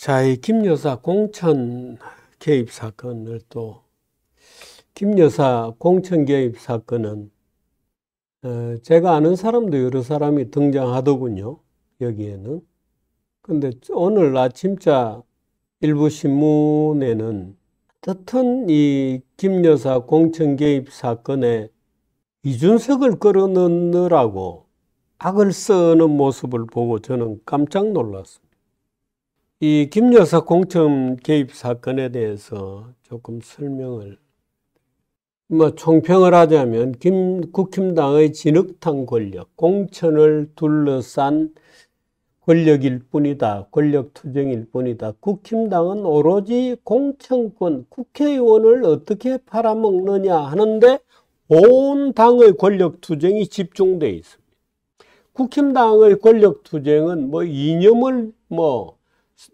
자이 김 여사 공천 개입 사건을 또김 여사 공천 개입 사건은 어, 제가 아는 사람도 여러 사람이 등장하더군요 여기에는 근데 오늘 아침자 일부 신문에는 어떤 이김 여사 공천 개입 사건에 이준석을 끌어넣느라고 악을 쓰는 모습을 보고 저는 깜짝 놀랐습니다. 이 김여사 공천 개입 사건에 대해서 조금 설명을 뭐 총평을 하자면 김 국힘당의 진흙탕 권력, 공천을 둘러싼 권력일 뿐이다. 권력 투쟁일 뿐이다. 국힘당은 오로지 공천권, 국회의원을 어떻게 팔아먹느냐 하는데 온 당의 권력 투쟁이 집중돼 있습니다. 국힘당의 권력 투쟁은 뭐 이념을 뭐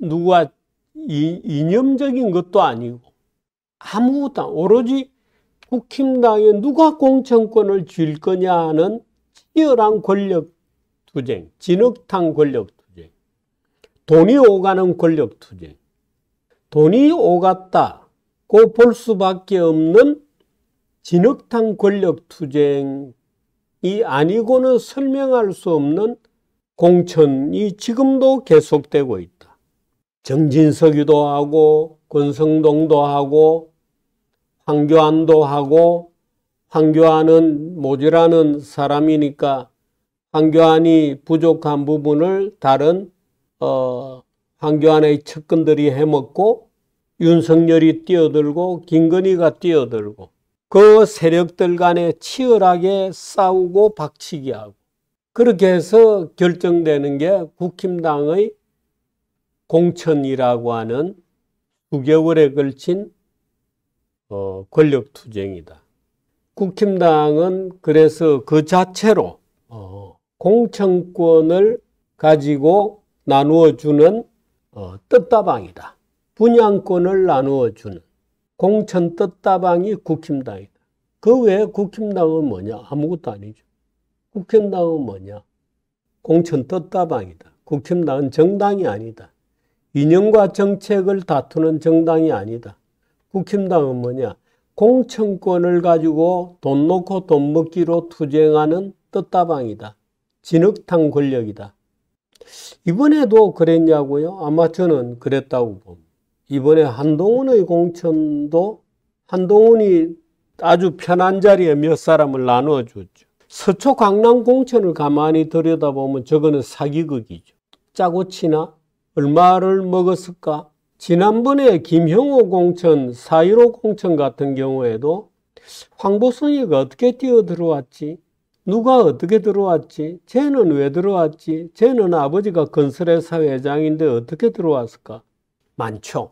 누가 이, 이념적인 것도 아니고 아무것도 오로지 국힘당에 누가 공천권을 쥘 거냐는 치열한 권력 투쟁, 진흙탕 권력 투쟁, 돈이 오가는 권력 투쟁, 돈이 오갔다고 볼 수밖에 없는 진흙탕 권력 투쟁이 아니고는 설명할 수 없는 공천이 지금도 계속되고 있다. 정진석이도 하고 권성동도 하고 황교안도 하고 황교안은 모지라는 사람이니까 황교안이 부족한 부분을 다른 어, 황교안의 측근들이 해먹고 윤석열이 뛰어들고 김건희가 뛰어들고 그 세력들 간에 치열하게 싸우고 박치기하고 그렇게 해서 결정되는 게 국힘당의 공천이라고 하는 9개월에 걸친 어, 권력투쟁이다. 국힘당은 그래서 그 자체로 어, 공천권을 가지고 나누어주는 어, 뜻다방이다. 분양권을 나누어주는 공천 뜻다방이 국힘당이다. 그 외에 국힘당은 뭐냐? 아무것도 아니죠. 국힘당은 뭐냐? 공천 뜻다방이다. 국힘당은 정당이 아니다. 이념과 정책을 다투는 정당이 아니다. 국힘당은 뭐냐? 공천권을 가지고 돈 놓고 돈 먹기로 투쟁하는 뜻다방이다. 진흙탕 권력이다. 이번에도 그랬냐고요? 아마 저는 그랬다고 봅니다. 이번에 한동훈의 공천도 한동훈이 아주 편한 자리에 몇 사람을 나누어 줬죠. 서초 강남 공천을 가만히 들여다보면 저거는 사기극이죠. 짜고 치나 얼마를 먹었을까? 지난번에 김형호 공천, 사일오 공천 같은 경우에도 황보순이가 어떻게 뛰어들어왔지? 누가 어떻게 들어왔지? 쟤는 왜 들어왔지? 쟤는 아버지가 건설회사 회장인데 어떻게 들어왔을까? 많죠.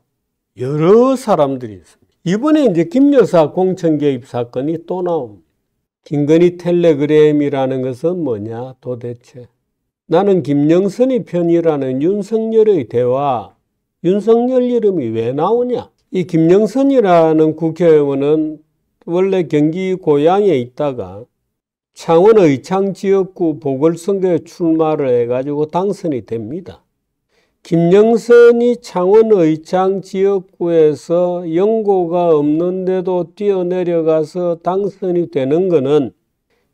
여러 사람들이 있습니다. 이번에 이제 김여사 공천 개입 사건이 또 나옵니다. 김건희 텔레그램이라는 것은 뭐냐 도대체. 나는 김영선이 편이라는 윤석열의 대화, 윤석열 이름이 왜 나오냐? 이 김영선이라는 국회의원은 원래 경기 고향에 있다가 창원 의창 지역구 보궐선거에 출마를 해가지고 당선이 됩니다. 김영선이 창원 의창 지역구에서 연고가 없는데도 뛰어내려가서 당선이 되는 것은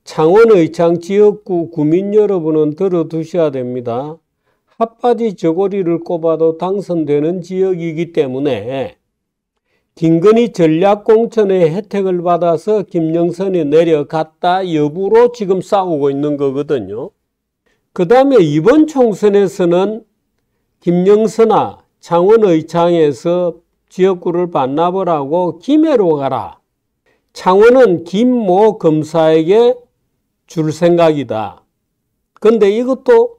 창원의창 지역구 구민 여러분은 들어두셔야 됩니다. 핫바지 저고리를 꼽아도 당선되는 지역이기 때문에 김건희 전략공천의 혜택을 받아서 김영선이 내려갔다 여부로 지금 싸우고 있는 거거든요. 그 다음에 이번 총선에서는 김영선아 창원의창에서 지역구를 반납을 하고 김해로 가라. 창원은 김모 검사에게 줄 생각이다. 근데 이것도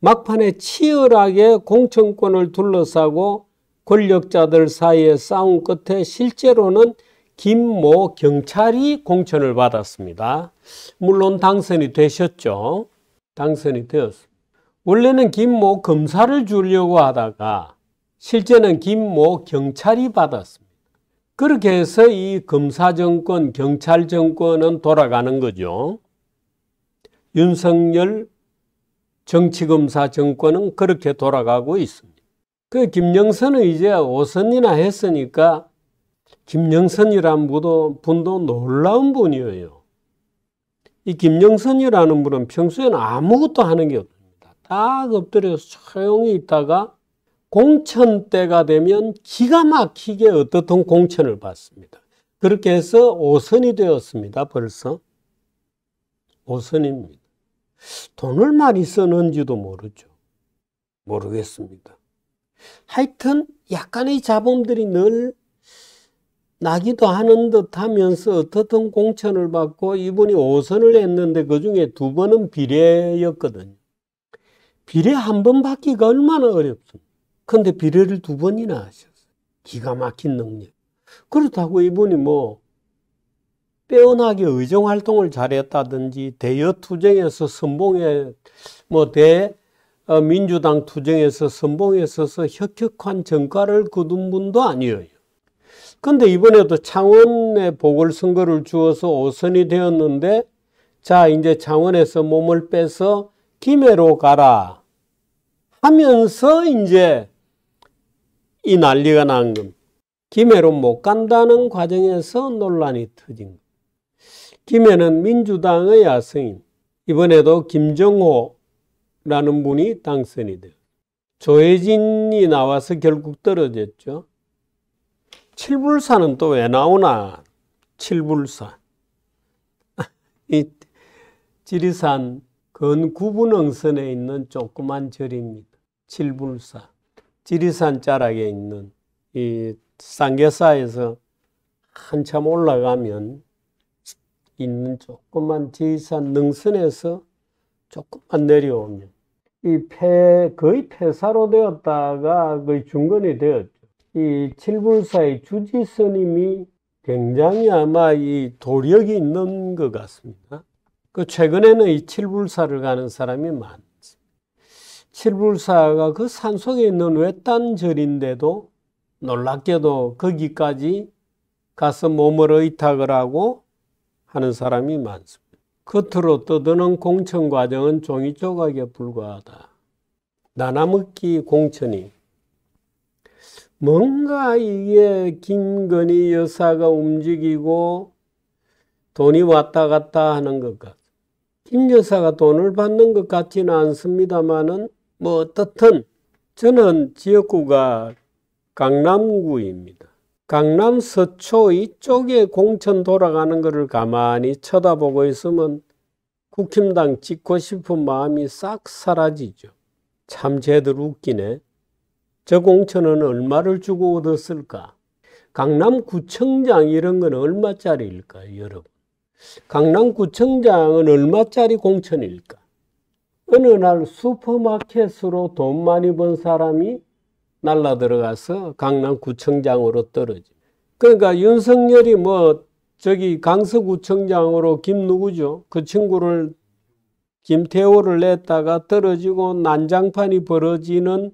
막판에 치열하게 공천권을 둘러싸고 권력자들 사이의 싸움 끝에 실제로는 김모 경찰이 공천을 받았습니다. 물론 당선이 되셨죠. 당선이 되었습니다. 원래는 김모 검사를 주려고 하다가 실제는 김모 경찰이 받았습니다. 그렇게 해서 이 검사 정권, 경찰 정권은 돌아가는 거죠. 윤석열 정치검사 정권은 그렇게 돌아가고 있습니다. 그 김영선은 이제 5선이나 했으니까 김영선이란 분도, 분도 놀라운 분이에요. 이 김영선이라는 분은 평소에는 아무것도 하는 게 없습니다. 딱 엎드려서 조용히 있다가 공천 때가 되면 기가 막히게 어떻든 공천을 받습니다. 그렇게 해서 5선이 되었습니다. 벌써 5선입니다. 돈을 많이 쓰는지도 모르죠. 모르겠습니다. 하여튼 약간의 자본들이 늘 나기도 하는 듯 하면서 어떻든 공천을 받고 이분이 5선을 했는데 그 중에 두 번은 비례였거든요. 비례 한 번 받기가 얼마나 어렵습니까? 근데 비례를 두 번이나 하셨어요. 기가 막힌 능력. 그렇다고 이분이 뭐 빼어나게 의정 활동을 잘했다든지 대여 투쟁에서 선봉에 뭐대 어, 민주당 투쟁에서 선봉에 어서 혁혁한 정가를 거둔 분도 아니에요. 근데 이번에도 창원에 보궐선거를 주어서 5선이 되었는데 자 이제 창원에서 몸을 빼서 김해로 가라 하면서 이제 이 난리가 난 겁니다. 김해로 못 간다는 과정에서 논란이 터진 겁니다. 김해는 민주당의 야성인 이번에도 김정호라는 분이 당선이 돼요. 조혜진이 나와서 결국 떨어졌죠. 칠불사는 또 왜 나오나? 칠불사. 이 지리산 건구분응선에 있는 조그만 절입니다. 칠불사. 지리산 자락에 있는 이 쌍계사에서 한참 올라가면 있는 조금만 제리산 능선에서 조금만 내려오면 이 폐, 거의 폐사로 되었다가 거의 중건이 되었죠. 이 칠분사의 주지 스님이 굉장히 아마 이 도력이 있는 것 같습니다. 그 최근에는 이 칠불사를 가는 사람이 많습 칠불사가 그 산속에 있는 외딴 절인데도 놀랍게도 거기까지 가서 몸을 의탁을 하고 하는 사람이 많습니다. 겉으로 떠드는 공천 과정은 종이 조각에 불과하다. 나나먹기 공천이 뭔가 이게 김건희 여사가 움직이고 돈이 왔다 갔다 하는 것 같아. 김 여사가 돈을 받는 것 같지는 않습니다만은 뭐 어떻든 저는 지역구가 강남구입니다. 강남 서초 이쪽에 공천 돌아가는 것을 가만히 쳐다보고 있으면 국힘당 찍고 싶은 마음이 싹 사라지죠. 참제대 웃기네. 저 공천은 얼마를 주고 얻었을까? 강남구청장 이런 건얼마짜리일까 여러분? 강남구청장은 얼마짜리 공천일까? 어느 날 슈퍼마켓으로 돈 많이 번 사람이 날라 들어가서 강남구청장으로 떨어집니다. 그러니까 윤석열이 뭐 저기 강서구청장으로 김 누구죠? 그 친구를 김태호를 냈다가 떨어지고 난장판이 벌어지는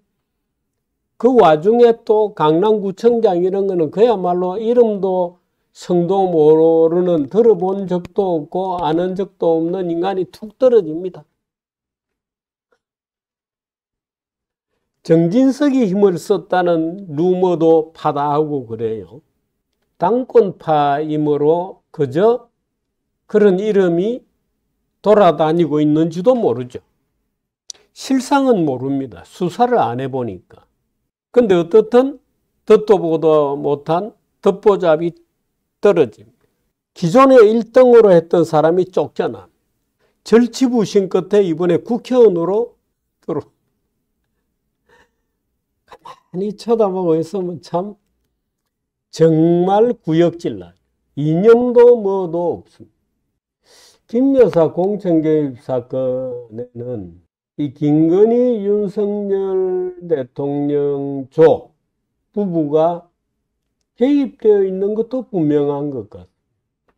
그 와중에 또 강남구청장 이런 거는 그야말로 이름도 성도 모르는 들어본 적도 없고 아는 적도 없는 인간이 툭 떨어집니다. 정진석이 힘을 썼다는 루머도 파다하고 그래요. 당권파이므로 그저 그런 이름이 돌아다니고 있는지도 모르죠. 실상은 모릅니다. 수사를 안 해보니까. 근데 어떻든 듣도 보도 못한 덮보잡이 떨어집니다. 기존에 1등으로 했던 사람이 쫓겨나. 절치부심 끝에 이번에 국회의원으로 많이 쳐다보고 있으면 참 정말 구역질나 이념도 뭐도 없습니다. 김 여사 공천개입 사건에는 이 김건희 윤석열 대통령 조 부부가 개입되어 있는 것도 분명한 것 같습니다.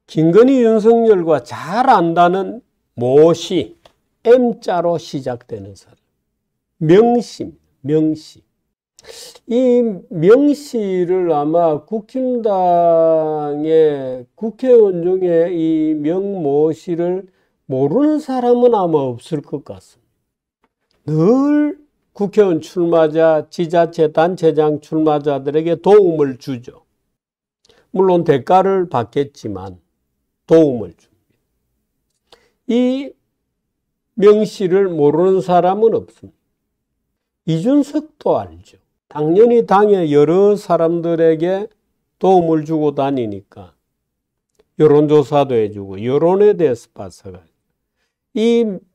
김건희 윤석열과 잘 안다는 모씨 M자로 시작되는 사람 명심 명심 이 명시를 아마 국힘당의 국회의원 중에 이 명모 씨를 모르는 사람은 아마 없을 것 같습니다. 늘 국회의원 출마자, 지자체 단체장 출마자들에게 도움을 주죠. 물론 대가를 받겠지만 도움을 줍니다. 이 명시를 모르는 사람은 없습니다. 이준석도 알죠. 당연히 당의 여러 사람들에게 도움을 주고 다니니까 여론조사도 해주고 여론에 대해서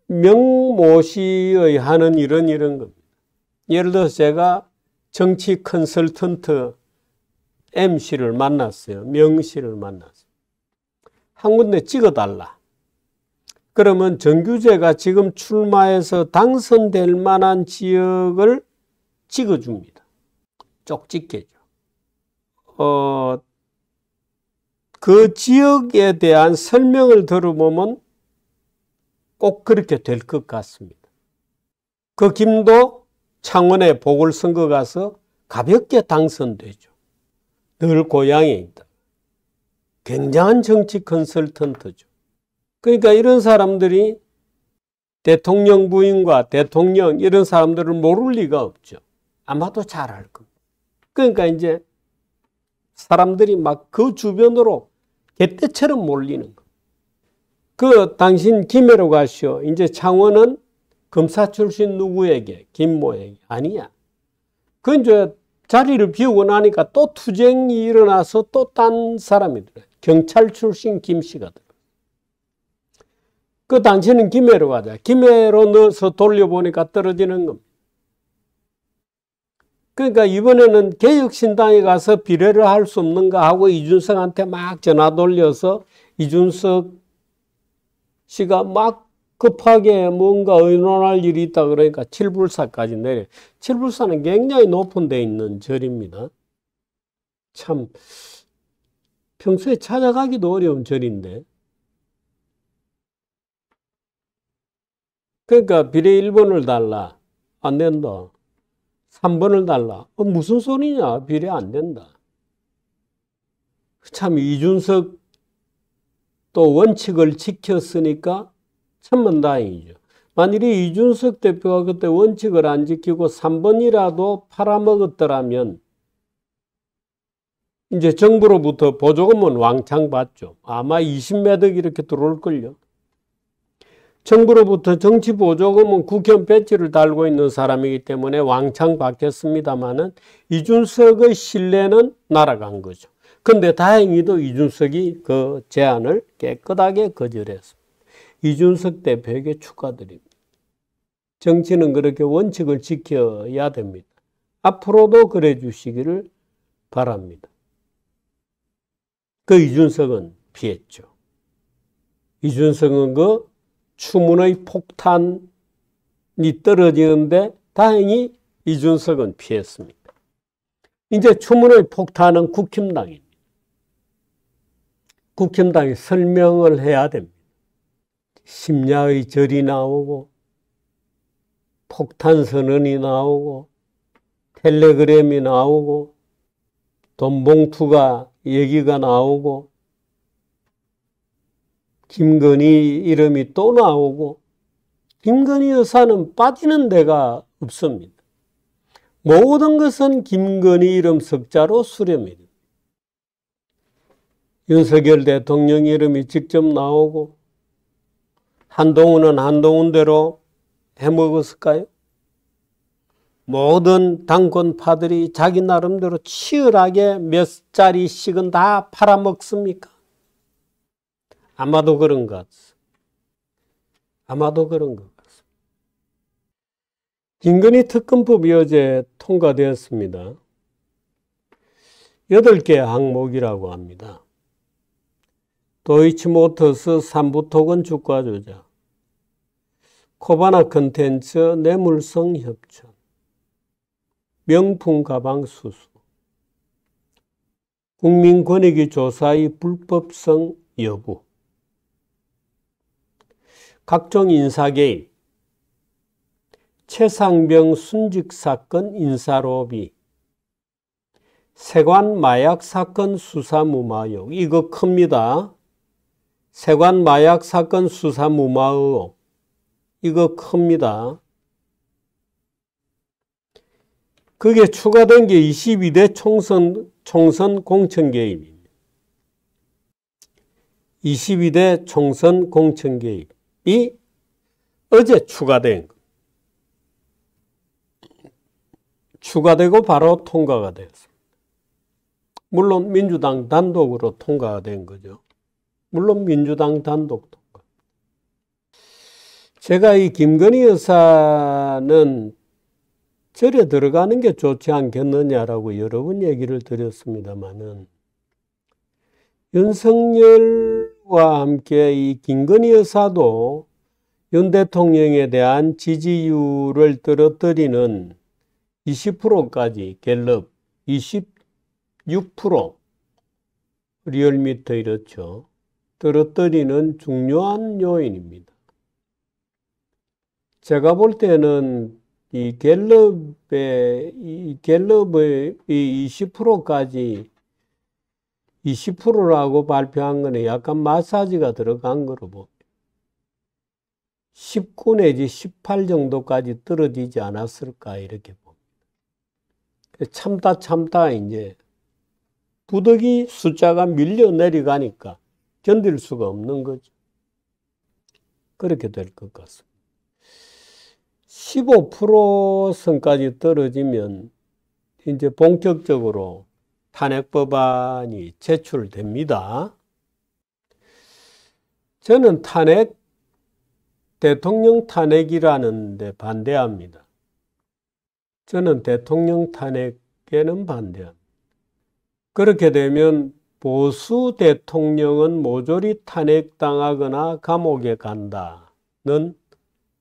봤어가이명모시의 하는 이런 이런 겁니다. 예를 들어서 제가 정치 컨설턴트 MC를 만났어요. 명시를 만났어요. 한 군데 찍어달라. 그러면 정규제가 지금 출마해서 당선될 만한 지역을 찍어줍니다. 쪽집게죠. 어, 그 지역에 대한 설명을 들어보면 꼭 그렇게 될 것 같습니다. 그 김도 창원에 보궐선거 가서 가볍게 당선되죠. 늘 고향에 있다. 굉장한 정치 컨설턴트죠. 그러니까 이런 사람들이 대통령 부인과 대통령 이런 사람들을 모를 리가 없죠. 아마도 잘 알 겁니다. 그러니까 이제 사람들이 막 그 주변으로 개떼처럼 몰리는 거. 그 당신 김해로 가시오. 이제 창원은 검사 출신 누구에게? 김모에게. 아니야. 그 이제 자리를 비우고 나니까 또 투쟁이 일어나서 또 딴 사람이 들어. 경찰 출신 김씨가 들어. 그 당신은 김해로 가자. 김해로 넣어서 돌려보니까 떨어지는 겁니다. 그러니까 이번에는 개혁신당에 가서 비례를 할 수 없는가 하고 이준석한테 막 전화 돌려서 이준석 씨가 막 급하게 뭔가 의논할 일이 있다 그러니까 칠불사까지 내려. 칠불사는 굉장히 높은 데 있는 절입니다. 참 평소에 찾아가기도 어려운 절인데. 그러니까 비례 1번을 달라. 안 된다. 3번을 달라. 어, 무슨 소리냐? 비례 안 된다. 참 이준석 또 원칙을 지켰으니까 천만 다행이죠. 만일에 이준석 대표가 그때 원칙을 안 지키고 3번이라도 팔아먹었더라면 이제 정부로부터 보조금은 왕창 받죠. 아마 2 0매득 이렇게 들어올걸요. 정부로부터 정치 보조금은 국현 배지를 달고 있는 사람이기 때문에 왕창 받겠습니다마는 이준석의 신뢰는 날아간 거죠. 근데 다행히도 이준석이 그 제안을 깨끗하게 거절했습니다. 이준석 대표에게 축하드립니다. 정치는 그렇게 원칙을 지켜야 됩니다. 앞으로도 그래 주시기를 바랍니다. 그 이준석은 피했죠. 이준석은 그 추문의 폭탄이 떨어지는데 다행히 이준석은 피했습니다. 이제 추문의 폭탄은 국힘당입니다. 국힘당이 설명을 해야 됩니다. 심야의 절이 나오고 폭탄 선언이 나오고 텔레그램이 나오고 돈 봉투가 얘기가 나오고 김건희 이름이 또 나오고 김건희 여사는 빠지는 데가 없습니다. 모든 것은 김건희 이름 석자로 수렴이 니다 윤석열 대통령 이름이 직접 나오고 한동훈은 한동훈대로 해먹었을까요? 모든 당권파들이 자기 나름대로 치열하게 몇 자리씩은 다 팔아먹습니까? 아마도 그런 것 같습니다. 아마도 그런 것 같습니다. 인근이 특검법이 어제 통과되었습니다. 8개 항목이라고 합니다. 도이치모터스 삼부토건 주가 조작, 코바나 컨텐츠 뇌물성 협찬, 명품 가방 수수, 국민권익위 조사의 불법성 여부, 각종 인사개입, 최상병 순직 사건 인사로비, 세관 마약 사건 수사 무마 욕 이거 큽니다. 세관 마약 사건 수사 무마 욕 이거 큽니다. 그게 추가된 게 22대 총선 총선 공천 개입입니다. 22대 총선 공천 개입. 이 어제 추가된 추가되고 바로 통과가 되었습니다. 물론 민주당 단독으로 통과가 된 거죠. 물론 민주당 단독 통과. 제가 이 김건희 여사는 절에 들어가는 게 좋지 않겠느냐라고 여러 번 얘기를 드렸습니다만은 윤석열과 함께 이 김건희 여사도 윤 대통령에 대한 지지율을 떨어뜨리는 20%까지 갤럽 26% 리얼미터 이렇죠. 떨어뜨리는 중요한 요인입니다. 제가 볼 때는 이 갤럽의 이 갤럽의 이 20%까지 20%라고 발표한 거는 약간 마사지가 들어간 거로 봅니다. 19 내지 18 정도까지 떨어지지 않았을까 이렇게 봅니다. 참다 참다 이제 부득이 숫자가 밀려 내려가니까 견딜 수가 없는 거죠. 그렇게 될 것 같습니다. 15% 선까지 떨어지면 이제 본격적으로 탄핵법안이 제출됩니다. 저는 탄핵, 대통령 탄핵이라는 데 반대합니다. 저는 대통령 탄핵에는 반대합니다. 그렇게 되면 보수 대통령은 모조리 탄핵당하거나 감옥에 간다는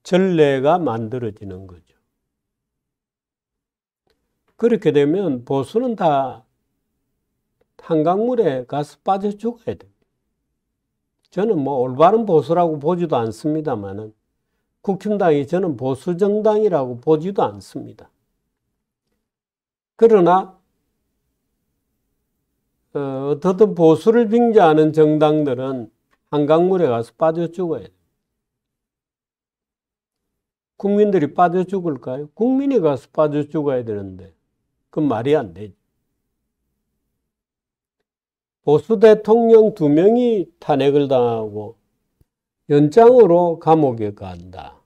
전례가 만들어지는 거죠. 그렇게 되면 보수는 다 한강물에 가서 빠져 죽어야 됩니다. 저는 뭐 올바른 보수라고 보지도 않습니다만은 국힘당이 저는 보수 정당이라고 보지도 않습니다. 그러나 어, 어떻든 보수를 빙자하는 정당들은 한강물에 가서 빠져 죽어야 돼요. 국민들이 빠져 죽을까요? 국민이 가서 빠져 죽어야 되는데 그 말이 안 되죠. 보수 대통령 두 명이 탄핵을 당하고 연장으로 감옥에 간다.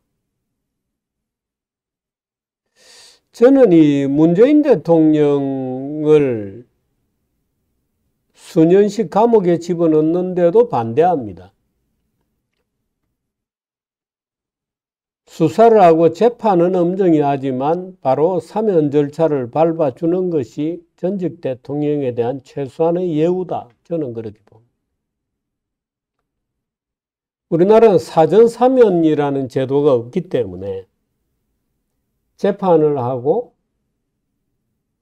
저는 이 문재인 대통령을 수년씩 감옥에 집어넣는데도 반대합니다. 수사를 하고 재판은 엄정히 하지만 바로 사면 절차를 밟아주는 것이 전직 대통령에 대한 최소한의 예우다. 저는 그렇게 봅니다. 우리나라는 사전사면이라는 제도가 없기 때문에 재판을 하고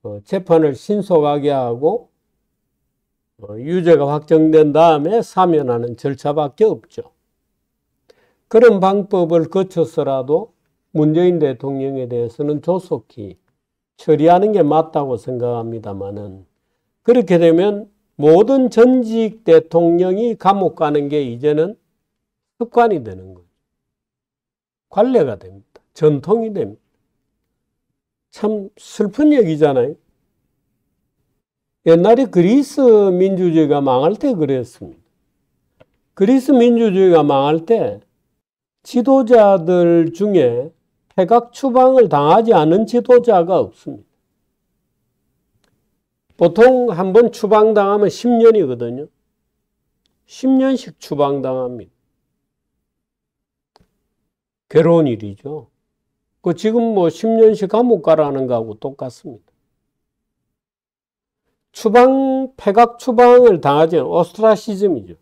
어, 재판을 신속하게 하고 어, 유죄가 확정된 다음에 사면하는 절차밖에 없죠. 그런 방법을 거쳐서라도 문재인 대통령에 대해서는 조속히 처리하는 게 맞다고 생각합니다만은 그렇게 되면 모든 전직 대통령이 감옥 가는 게 이제는 습관이 되는 거죠 관례가 됩니다. 전통이 됩니다. 참 슬픈 얘기잖아요. 옛날에 그리스 민주주의가 망할 때 그랬습니다. 그리스 민주주의가 망할 때 지도자들 중에 태각 추방을 당하지 않은 지도자가 없습니다. 보통 한 번 추방당하면 10년이거든요. 10년씩 추방당합니다. 괴로운 일이죠. 그 지금 뭐 10년씩 감옥 가라는 거하고 똑같습니다. 추방, 폐각 추방을 당하지 않는, 오스트라시즘이죠.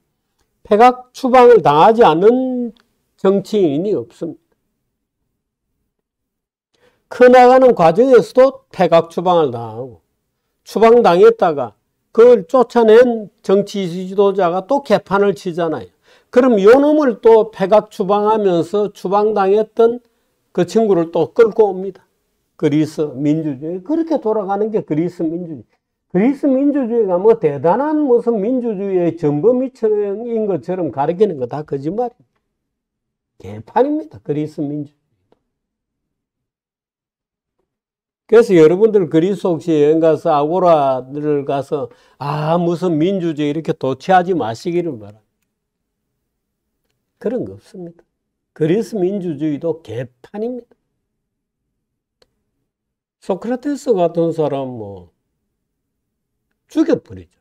폐각 추방을 당하지 않은 정치인이 없습니다. 커나가는 그 과정에서도 태각 추방을 당하고 추방당했다가 그걸 쫓아낸 정치 지도자가 또 개판을 치잖아요. 그럼 요 놈을 또 폐각 추방하면서 추방당했던 그 친구를 또 끌고 옵니다. 그리스 민주주의. 그렇게 돌아가는 게 그리스 민주주의. 그리스 민주주의가 뭐 대단한 무슨 민주주의의 전범이인 것처럼 가르치는 거 다 거짓말입니다. 개판입니다. 그리스 민주주의. 그래서 여러분들 그리스 혹시 여행 가서 아고라를 가서 아 무슨 민주주의 이렇게 도취하지 마시기를 바랍니다. 그런 거 없습니다. 그리스 민주주의도 개판입니다. 소크라테스 같은 사람 뭐 죽여버리죠.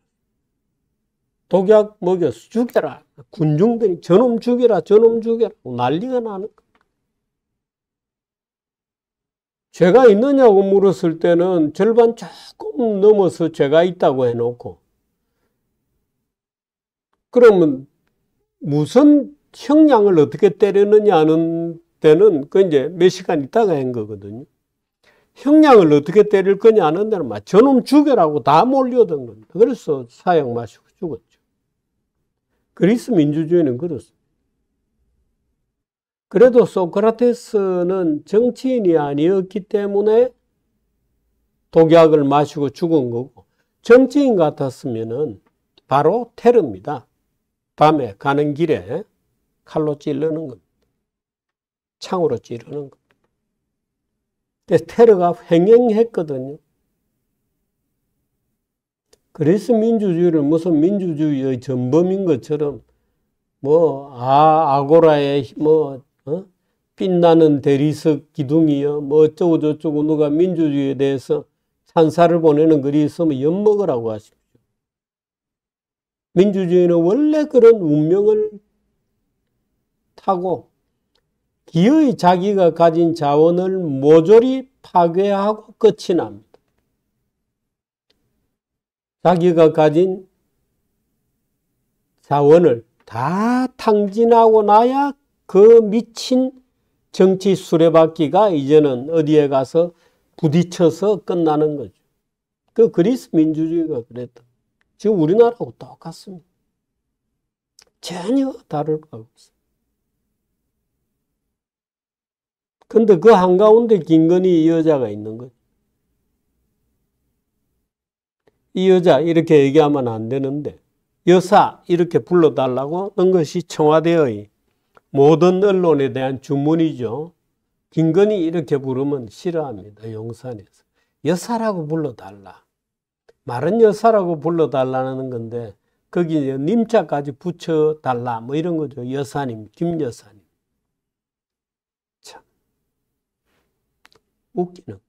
독약 먹여서 죽여라. 군중들이 저놈 죽여라, 저놈 죽여라. 난리가 나는 거 죄가 있느냐고 물었을 때는 절반 조금 넘어서 죄가 있다고 해놓고 그러면 무슨 형량을 어떻게 때리느냐는 때는 그 이제 몇 시간 있다가 한 거거든요. 형량을 어떻게 때릴 거냐 하는 데는 막 저놈 죽여라고 다 몰려든 겁니다. 그래서 사형 마시고 죽었죠. 그리스 민주주의는 그렇습니다. 그래도 소크라테스는 정치인이 아니었기 때문에 독약을 마시고 죽은 거고 정치인 같았으면 바로 테러입니다. 밤에 가는 길에 칼로 찌르는 겁니다. 창으로 찌르는 겁니다. 테러가 횡행했거든요. 그리스 민주주의를 무슨 민주주의의 전범인 것처럼 뭐 아, 아고라에 뭐 어? 빛나는 대리석 기둥이요뭐 어쩌고 저쩌고 누가 민주주의에 대해서 찬사를 보내는 글이 있으면 엿먹으라고 하십시오. 민주주의는 원래 그런 운명을 타고 기의 자기가 가진 자원을 모조리 파괴하고 끝이 납니다. 자기가 가진 자원을 다 탕진하고 나야 그 미친 정치 수레바퀴가 이제는 어디에 가서 부딪혀서 끝나는 거죠. 그 그리스 민주주의가 그랬다. 지금 우리나라하고 똑같습니다. 전혀 다를 바 없어요. 근데 그 한가운데 김건희 이 여자가 있는 거죠. 이 여자 이렇게 얘기하면 안 되는데 여사 이렇게 불러달라고 하 것이 청와대의 모든 언론에 대한 주문이죠. 김건희 이렇게 부르면 싫어합니다. 용산에서. 여사라고 불러달라. 마른 여사라고 불러달라는 건데 거기 님자까지 붙여달라 뭐 이런 거죠. 여사님, 김여사님. 참 웃기는